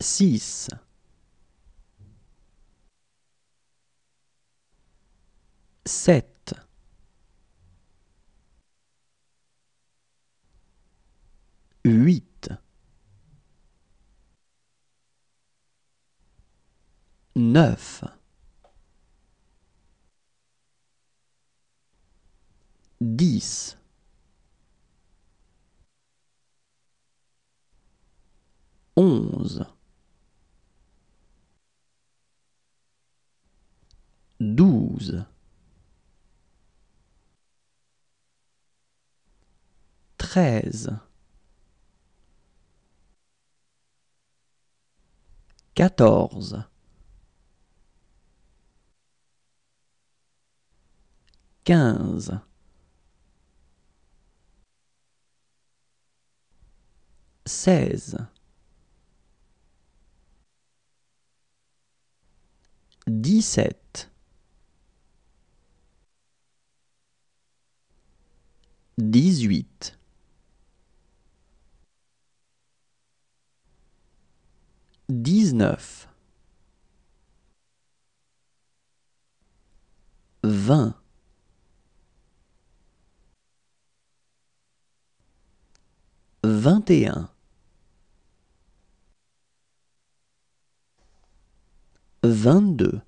6 7 8 9 10 11 douze. Treize. Quatorze. Quinze. Seize. dix-sept 18 19 20 21 22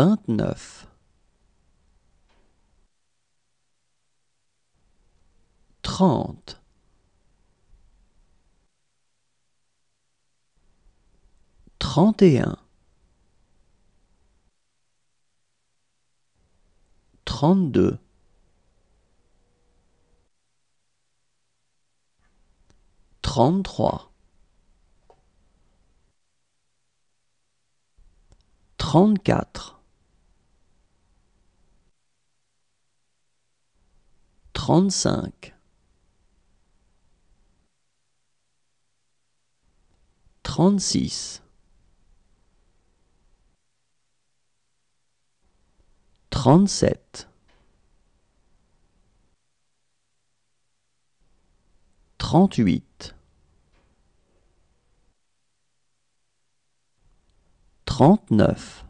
29 30 31 32 33 34 35 36 37 38 39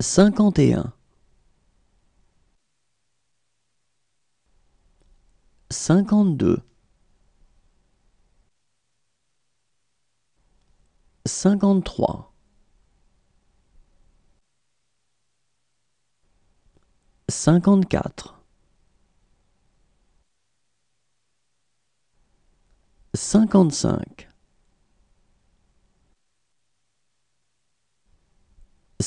51 52 53 54 55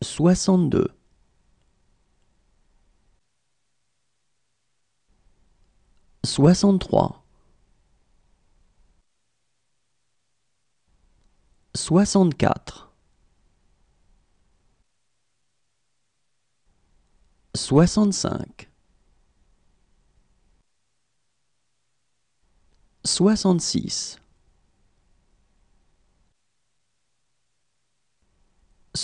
62 63 64 65 66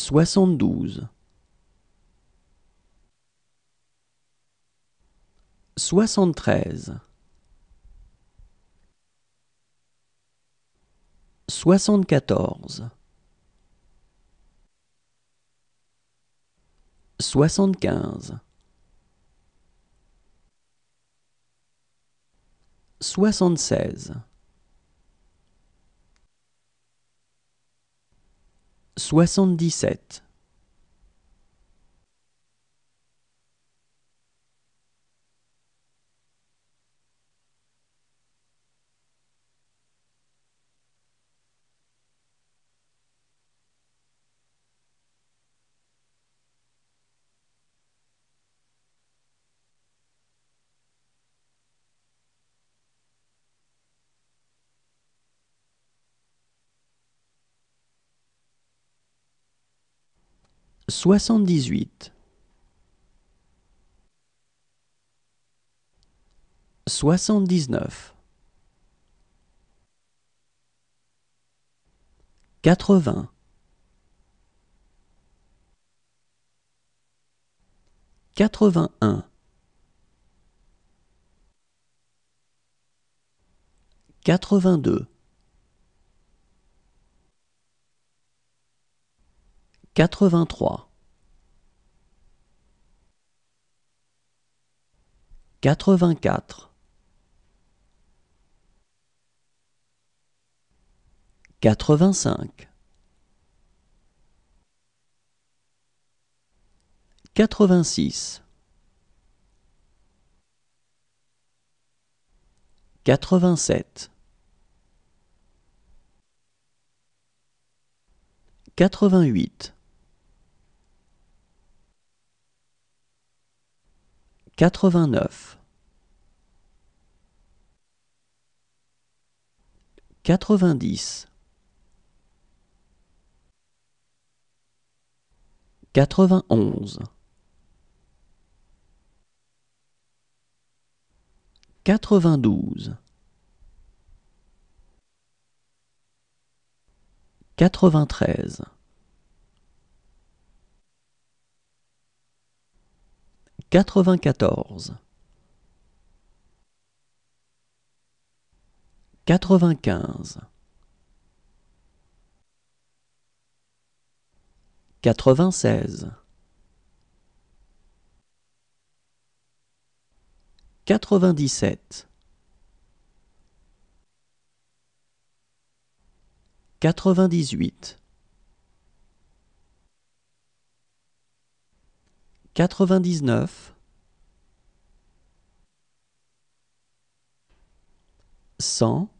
72 73 74 75 76 soixante-dix-sept. 78 79 80 81 82 83 84 85 86 87 88 89 90 91 92 93 94 95 96 97 98 99 100